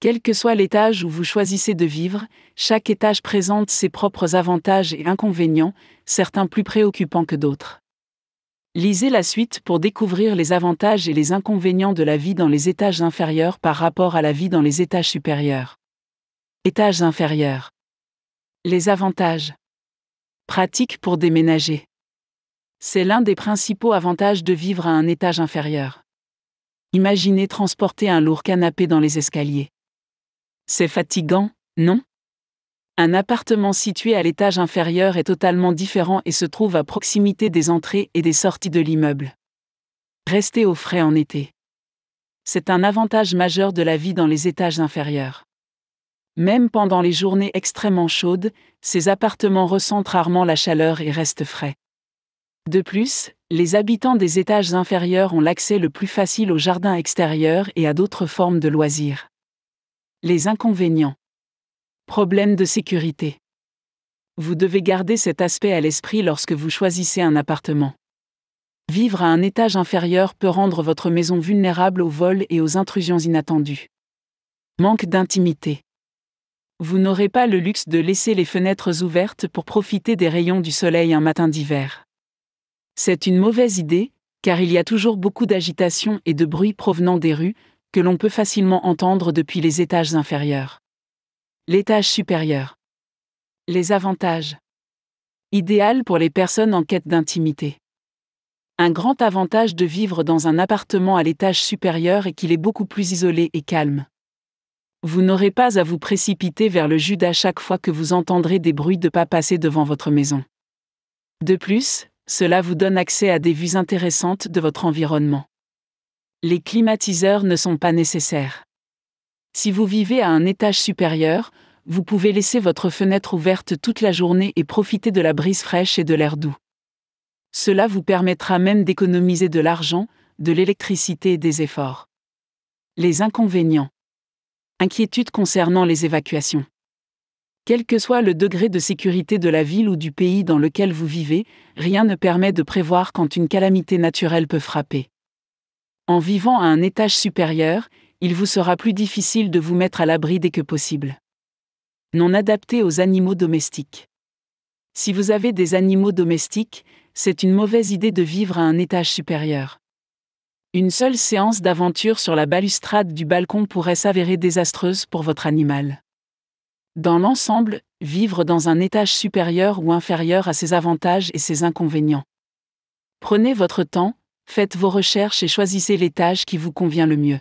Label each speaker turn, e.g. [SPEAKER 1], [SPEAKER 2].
[SPEAKER 1] Quel que soit l'étage où vous choisissez de vivre, chaque étage présente ses propres avantages et inconvénients, certains plus préoccupants que d'autres. Lisez la suite pour découvrir les avantages et les inconvénients de la vie dans les étages inférieurs par rapport à la vie dans les étages supérieurs. Étages inférieurs. Les avantages. Pratique pour déménager. C'est l'un des principaux avantages de vivre à un étage inférieur. Imaginez transporter un lourd canapé dans les escaliers. C'est fatigant, non Un appartement situé à l'étage inférieur est totalement différent et se trouve à proximité des entrées et des sorties de l'immeuble. Restez au frais en été. C'est un avantage majeur de la vie dans les étages inférieurs. Même pendant les journées extrêmement chaudes, ces appartements ressentent rarement la chaleur et restent frais. De plus, les habitants des étages inférieurs ont l'accès le plus facile au jardin extérieur et à d'autres formes de loisirs. Les inconvénients. Problème de sécurité. Vous devez garder cet aspect à l'esprit lorsque vous choisissez un appartement. Vivre à un étage inférieur peut rendre votre maison vulnérable aux vols et aux intrusions inattendues. Manque d'intimité. Vous n'aurez pas le luxe de laisser les fenêtres ouvertes pour profiter des rayons du soleil un matin d'hiver. C'est une mauvaise idée, car il y a toujours beaucoup d'agitation et de bruit provenant des rues, que l'on peut facilement entendre depuis les étages inférieurs. L'étage supérieur. Les avantages. Idéal pour les personnes en quête d'intimité. Un grand avantage de vivre dans un appartement à l'étage supérieur est qu'il est beaucoup plus isolé et calme. Vous n'aurez pas à vous précipiter vers le Judas chaque fois que vous entendrez des bruits de pas passer devant votre maison. De plus, cela vous donne accès à des vues intéressantes de votre environnement les climatiseurs ne sont pas nécessaires. Si vous vivez à un étage supérieur, vous pouvez laisser votre fenêtre ouverte toute la journée et profiter de la brise fraîche et de l'air doux. Cela vous permettra même d'économiser de l'argent, de l'électricité et des efforts. Les inconvénients. Inquiétude concernant les évacuations. Quel que soit le degré de sécurité de la ville ou du pays dans lequel vous vivez, rien ne permet de prévoir quand une calamité naturelle peut frapper. En vivant à un étage supérieur, il vous sera plus difficile de vous mettre à l'abri dès que possible. Non adapté aux animaux domestiques. Si vous avez des animaux domestiques, c'est une mauvaise idée de vivre à un étage supérieur. Une seule séance d'aventure sur la balustrade du balcon pourrait s'avérer désastreuse pour votre animal. Dans l'ensemble, vivre dans un étage supérieur ou inférieur a ses avantages et ses inconvénients. Prenez votre temps, Faites vos recherches et choisissez l'étage qui vous convient le mieux.